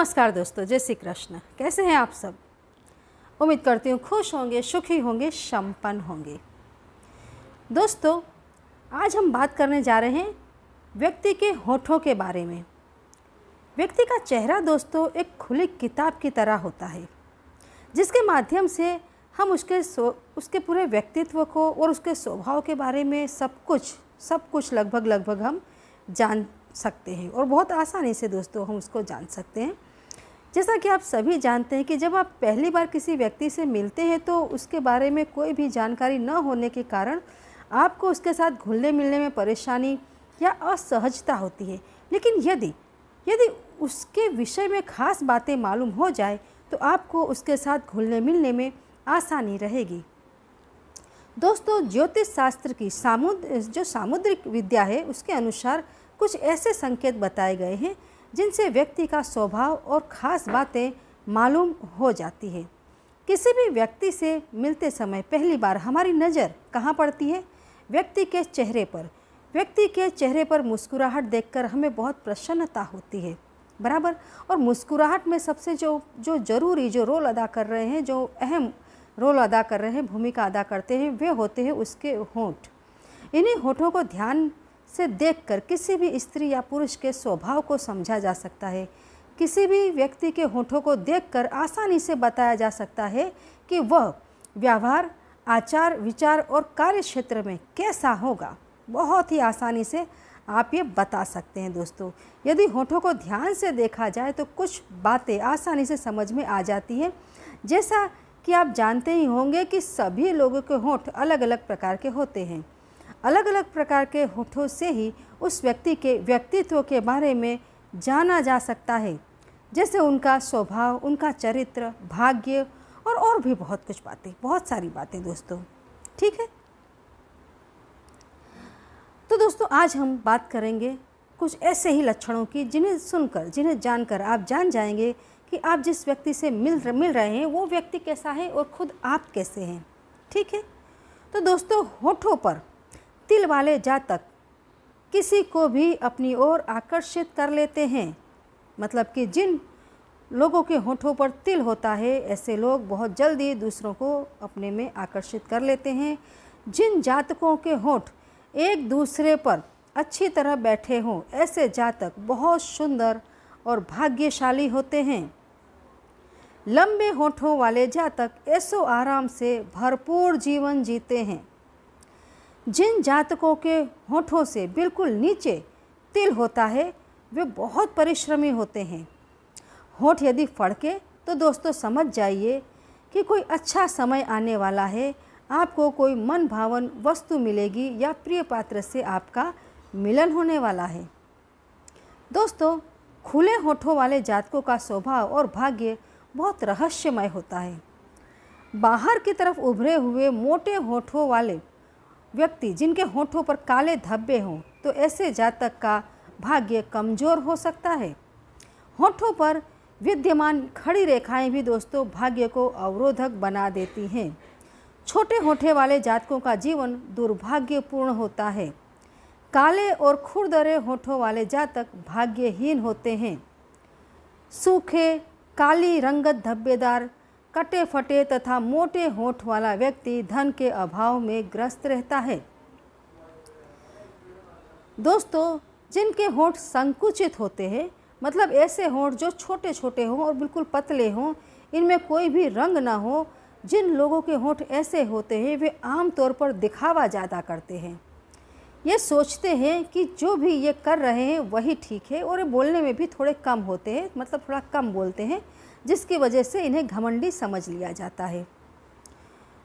नमस्कार दोस्तों जय श्री कृष्ण कैसे हैं आप सब उम्मीद करती हूँ खुश होंगे सुखी होंगे संपन्न होंगे दोस्तों आज हम बात करने जा रहे हैं व्यक्ति के होठों के बारे में व्यक्ति का चेहरा दोस्तों एक खुली किताब की तरह होता है जिसके माध्यम से हम उसके उसके पूरे व्यक्तित्व को और उसके स्वभाव के बारे में सब कुछ सब कुछ लगभग लगभग हम जान सकते हैं और बहुत आसानी से दोस्तों हम उसको जान सकते हैं जैसा कि आप सभी जानते हैं कि जब आप पहली बार किसी व्यक्ति से मिलते हैं तो उसके बारे में कोई भी जानकारी न होने के कारण आपको उसके साथ घुलने मिलने में परेशानी या असहजता होती है लेकिन यदि यदि उसके विषय में खास बातें मालूम हो जाए तो आपको उसके साथ घुलने मिलने में आसानी रहेगी दोस्तों ज्योतिष शास्त्र की सामुद्र जो सामुद्रिक विद्या है उसके अनुसार कुछ ऐसे संकेत बताए गए हैं जिनसे व्यक्ति का स्वभाव और ख़ास बातें मालूम हो जाती है किसी भी व्यक्ति से मिलते समय पहली बार हमारी नज़र कहाँ पड़ती है व्यक्ति के चेहरे पर व्यक्ति के चेहरे पर मुस्कुराहट देखकर हमें बहुत प्रसन्नता होती है बराबर और मुस्कुराहट में सबसे जो जो जरूरी जो रोल अदा कर रहे हैं जो अहम रोल अदा कर रहे हैं भूमिका अदा करते हैं वे होते हैं उसके होठ इन्हीं होठों को ध्यान से देखकर किसी भी स्त्री या पुरुष के स्वभाव को समझा जा सकता है किसी भी व्यक्ति के होठों को देखकर आसानी से बताया जा सकता है कि वह व्यवहार आचार विचार और कार्य क्षेत्र में कैसा होगा बहुत ही आसानी से आप ये बता सकते हैं दोस्तों यदि होठों को ध्यान से देखा जाए तो कुछ बातें आसानी से समझ में आ जाती हैं जैसा कि आप जानते ही होंगे कि सभी लोगों के होठ अलग अलग प्रकार के होते हैं अलग अलग प्रकार के होठों से ही उस व्यक्ति के व्यक्तित्व के बारे में जाना जा सकता है जैसे उनका स्वभाव उनका चरित्र भाग्य और और भी बहुत कुछ बातें बहुत सारी बातें दोस्तों ठीक है तो दोस्तों आज हम बात करेंगे कुछ ऐसे ही लक्षणों की जिन्हें सुनकर जिन्हें जानकर आप जान जाएंगे कि आप जिस व्यक्ति से मिल मिल रहे हैं वो व्यक्ति कैसा है और ख़ुद आप कैसे हैं ठीक है तो दोस्तों होठों पर तिल वाले जातक किसी को भी अपनी ओर आकर्षित कर लेते हैं मतलब कि जिन लोगों के होठों पर तिल होता है ऐसे लोग बहुत जल्दी दूसरों को अपने में आकर्षित कर लेते हैं जिन जातकों के होठ एक दूसरे पर अच्छी तरह बैठे हों ऐसे जातक बहुत सुंदर और भाग्यशाली होते हैं लंबे होठों वाले जातक ऐसो आराम से भरपूर जीवन जीते हैं जिन जातकों के होठों से बिल्कुल नीचे तिल होता है वे बहुत परिश्रमी होते हैं होठ यदि फड़के तो दोस्तों समझ जाइए कि कोई अच्छा समय आने वाला है आपको कोई मन भावन वस्तु मिलेगी या प्रिय पात्र से आपका मिलन होने वाला है दोस्तों खुले होठों वाले जातकों का स्वभाव और भाग्य बहुत रहस्यमय होता है बाहर की तरफ उभरे हुए मोटे होठों वाले व्यक्ति जिनके होठों पर काले धब्बे हों तो ऐसे जातक का भाग्य कमज़ोर हो सकता है होठों पर विद्यमान खड़ी रेखाएं भी दोस्तों भाग्य को अवरोधक बना देती हैं छोटे होठे वाले जातकों का जीवन दुर्भाग्यपूर्ण होता है काले और खुरदरे होठों वाले जातक भाग्यहीन होते हैं सूखे काली रंगत धब्बेदार कटे फटे तथा मोटे होठ वाला व्यक्ति धन के अभाव में ग्रस्त रहता है दोस्तों जिनके होठ संकुचित होते हैं मतलब ऐसे होठ जो छोटे छोटे हों और बिल्कुल पतले हों इनमें कोई भी रंग ना हो जिन लोगों के होठ ऐसे होते हैं वे आम तौर पर दिखावा ज़्यादा करते हैं ये सोचते हैं कि जो भी ये कर रहे हैं वही ठीक है और ये बोलने में भी थोड़े कम होते हैं मतलब थोड़ा कम बोलते हैं जिसकी वजह से इन्हें घमंडी समझ लिया जाता है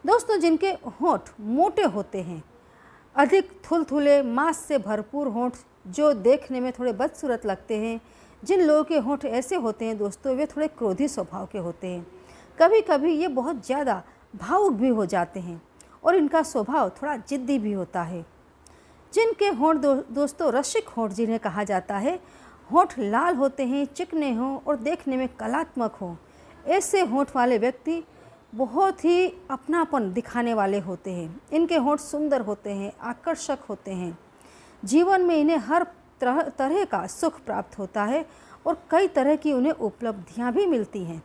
दोस्तों जिनके होंठ मोटे होते हैं अधिक थुलथुले मांस से भरपूर होंठ जो देखने में थोड़े बदसूरत लगते हैं जिन लोगों के होंठ ऐसे होते हैं दोस्तों वे थोड़े क्रोधी स्वभाव के होते हैं कभी कभी ये बहुत ज़्यादा भावुक भी हो जाते हैं और इनका स्वभाव थोड़ा जिद्दी भी होता है जिनके होंठ दो, दोस्तों रसिक होंठ जिन्हें कहा जाता है होठ लाल होते हैं चिकने हों और देखने में कलात्मक हों ऐसे होठ वाले व्यक्ति बहुत ही अपनापन दिखाने वाले होते हैं इनके होठ सुंदर होते हैं आकर्षक होते हैं जीवन में इन्हें हर तरह तरह का सुख प्राप्त होता है और कई तरह की उन्हें उपलब्धियाँ भी मिलती हैं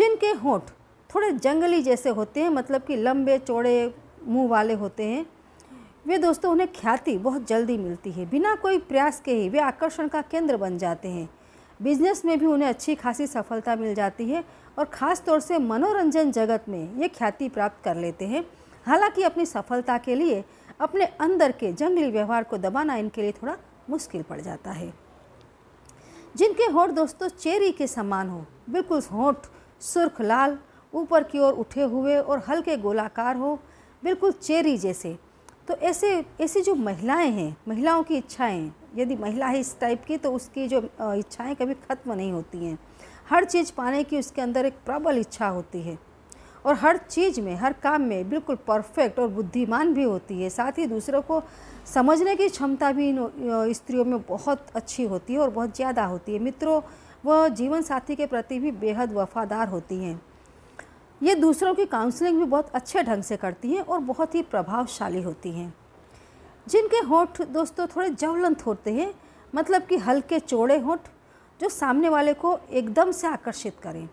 जिनके होठ थोड़े जंगली जैसे होते हैं मतलब कि लंबे चौड़े मुंह वाले होते हैं वे दोस्तों उन्हें ख्याति बहुत जल्दी मिलती है बिना कोई प्रयास के ही वे आकर्षण का केंद्र बन जाते हैं बिजनेस में भी उन्हें अच्छी खासी सफलता मिल जाती है और ख़ास तौर से मनोरंजन जगत में ये ख्याति प्राप्त कर लेते हैं हालांकि अपनी सफलता के लिए अपने अंदर के जंगली व्यवहार को दबाना इनके लिए थोड़ा मुश्किल पड़ जाता है जिनके होठ दोस्तों चेरी के समान हो बिल्कुल होठ सुर्ख लाल ऊपर की ओर उठे हुए और हल्के गोलाकार हो बिल्कुल चेरी जैसे तो ऐसे ऐसे जो महिलाएं हैं महिलाओं की इच्छाएं यदि महिला है इस टाइप की तो उसकी जो इच्छाएं कभी ख़त्म नहीं होती हैं हर चीज़ पाने की उसके अंदर एक प्रबल इच्छा होती है और हर चीज़ में हर काम में बिल्कुल परफेक्ट और बुद्धिमान भी होती है साथ ही दूसरों को समझने की क्षमता भी इन स्त्रियों में बहुत अच्छी होती है और बहुत ज़्यादा होती है मित्रों वह जीवन साथी के प्रति भी बेहद वफादार होती हैं ये दूसरों की काउंसलिंग भी बहुत अच्छे ढंग से करती हैं और बहुत ही प्रभावशाली होती हैं जिनके होठ दोस्तों थोड़े जवलंत होते हैं मतलब कि हल्के चौड़े होठ जो सामने वाले को एकदम से आकर्षित करें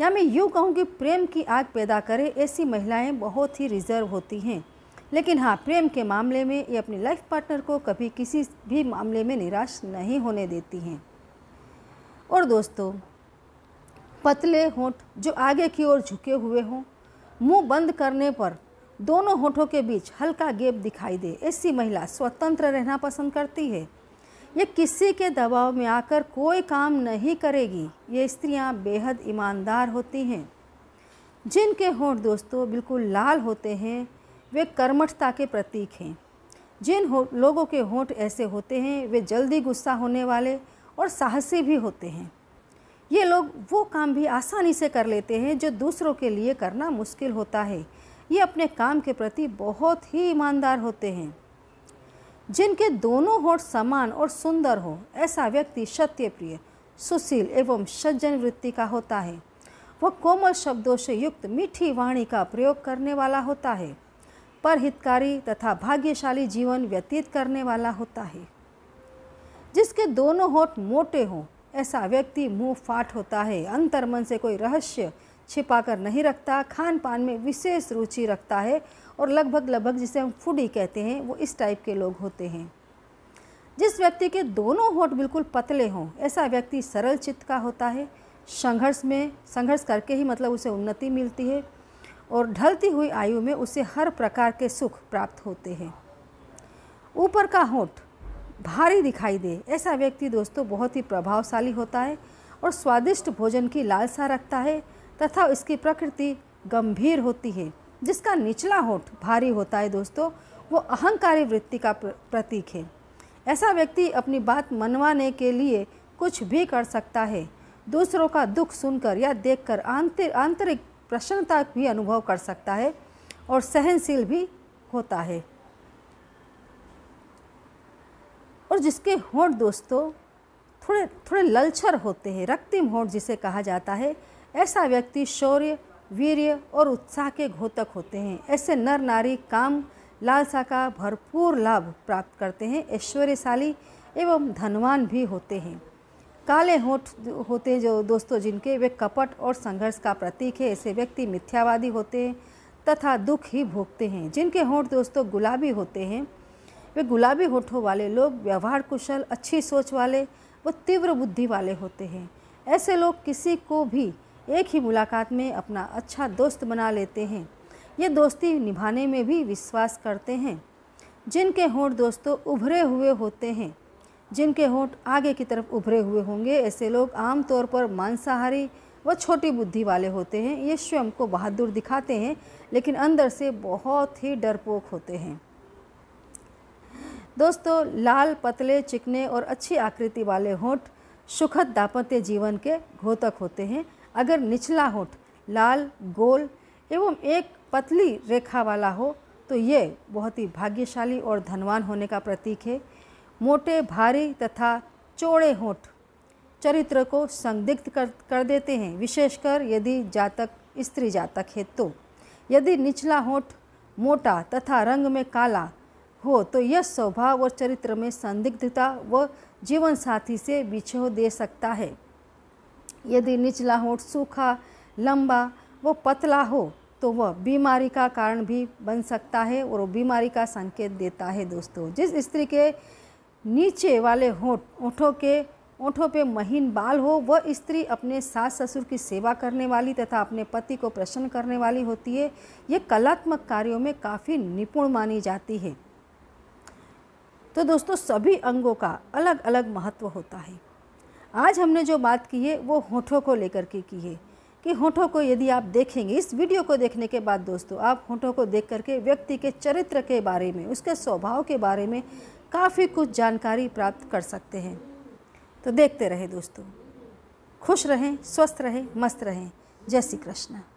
या मैं यूँ कहूँ कि प्रेम की आग पैदा करें ऐसी महिलाएं बहुत ही रिजर्व होती हैं लेकिन हाँ प्रेम के मामले में ये अपनी लाइफ पार्टनर को कभी किसी भी मामले में निराश नहीं होने देती हैं और दोस्तों पतले होंठ जो आगे की ओर झुके हुए हों मुंह बंद करने पर दोनों होठों के बीच हल्का गेप दिखाई दे ऐसी महिला स्वतंत्र रहना पसंद करती है ये किसी के दबाव में आकर कोई काम नहीं करेगी ये स्त्रियां बेहद ईमानदार होती हैं जिनके होंठ दोस्तों बिल्कुल लाल होते हैं वे कर्मठता के प्रतीक हैं जिन हो, लोगों के होंठ ऐसे होते हैं वे जल्दी गुस्सा होने वाले और साहसी भी होते हैं ये लोग वो काम भी आसानी से कर लेते हैं जो दूसरों के लिए करना मुश्किल होता है ये अपने काम के प्रति बहुत ही ईमानदार होते हैं जिनके दोनों होठ समान और सुंदर हो ऐसा व्यक्ति सत्यप्रिय सुशील एवं सज्जन वृत्ति का होता है वह कोमल शब्दों से युक्त मीठी वाणी का प्रयोग करने वाला होता है पर हितकारी तथा भाग्यशाली जीवन व्यतीत करने वाला होता है जिसके दोनों होठ मोटे हों ऐसा व्यक्ति मुंह फाट होता है अंतर्मन से कोई रहस्य छिपा कर नहीं रखता खान पान में विशेष रुचि रखता है और लगभग लगभग जिसे हम फूडी कहते हैं वो इस टाइप के लोग होते हैं जिस व्यक्ति के दोनों होठ बिल्कुल पतले हों ऐसा व्यक्ति सरल चित्त का होता है संघर्ष में संघर्ष करके ही मतलब उसे उन्नति मिलती है और ढलती हुई आयु में उसे हर प्रकार के सुख प्राप्त होते हैं ऊपर का होठ भारी दिखाई दे ऐसा व्यक्ति दोस्तों बहुत ही प्रभावशाली होता है और स्वादिष्ट भोजन की लालसा रखता है तथा इसकी प्रकृति गंभीर होती है जिसका निचला होठ भारी होता है दोस्तों वो अहंकारी वृत्ति का प्रतीक है ऐसा व्यक्ति अपनी बात मनवाने के लिए कुछ भी कर सकता है दूसरों का दुख सुनकर या देखकर आंतर आंतरिक प्रसन्नता भी अनुभव कर सकता है और सहनशील भी होता है और जिसके होंठ दोस्तों थोड़े थोड़े ललछर होते हैं रक्तिम होंठ जिसे कहा जाता है ऐसा व्यक्ति शौर्य वीर्य और उत्साह के घोतक होते हैं ऐसे नर नारी काम लालसा का भरपूर लाभ प्राप्त करते हैं ऐश्वर्यशाली एवं धनवान भी होते हैं काले होठ होते जो दोस्तों जिनके वे कपट और संघर्ष का प्रतीक है ऐसे व्यक्ति मिथ्यावादी होते हैं तथा दुख ही भोगते हैं जिनके होंठ दोस्तों गुलाबी होते हैं वे गुलाबी होठों वाले लोग व्यवहार कुशल अच्छी सोच वाले व तीव्र बुद्धि वाले होते हैं ऐसे लोग किसी को भी एक ही मुलाकात में अपना अच्छा दोस्त बना लेते हैं ये दोस्ती निभाने में भी विश्वास करते हैं जिनके होंठ दोस्तों उभरे हुए होते हैं जिनके होंठ आगे की तरफ उभरे हुए होंगे ऐसे लोग आमतौर पर मांसाहारी व छोटी बुद्धि वाले होते हैं ये स्वयं को बहादुर दिखाते हैं लेकिन अंदर से बहुत ही डरपोक होते हैं दोस्तों लाल पतले चिकने और अच्छी आकृति वाले होंठ सुखद दाम्पत्य जीवन के घोतक होते हैं अगर निचला होंठ लाल गोल एवं एक पतली रेखा वाला हो तो ये बहुत ही भाग्यशाली और धनवान होने का प्रतीक है मोटे भारी तथा चौड़े होंठ चरित्र को संदिग्ध कर कर देते हैं विशेषकर यदि जातक स्त्री जातक है तो यदि निचला होंठ मोटा तथा रंग में काला हो तो यह स्वभाव और चरित्र में संदिग्धता व जीवन साथी से बिछो दे सकता है यदि निचला होठ सूखा लंबा व पतला हो तो वह बीमारी का कारण भी बन सकता है और वो बीमारी का संकेत देता है दोस्तों जिस स्त्री के नीचे वाले होठ ऊँटों के ऊँटों पे महीन बाल हो वह स्त्री अपने सास ससुर की सेवा करने वाली तथा अपने पति को प्रसन्न करने वाली होती है ये कलात्मक कार्यों में काफ़ी निपुण मानी जाती है तो दोस्तों सभी अंगों का अलग अलग महत्व होता है आज हमने जो बात की है वो होठों को लेकर के की है कि होठों को यदि आप देखेंगे इस वीडियो को देखने के बाद दोस्तों आप होठों को देख करके व्यक्ति के चरित्र के बारे में उसके स्वभाव के बारे में काफ़ी कुछ जानकारी प्राप्त कर सकते हैं तो देखते रहे दोस्तों खुश रहें स्वस्थ रहें मस्त रहें जय श्री कृष्ण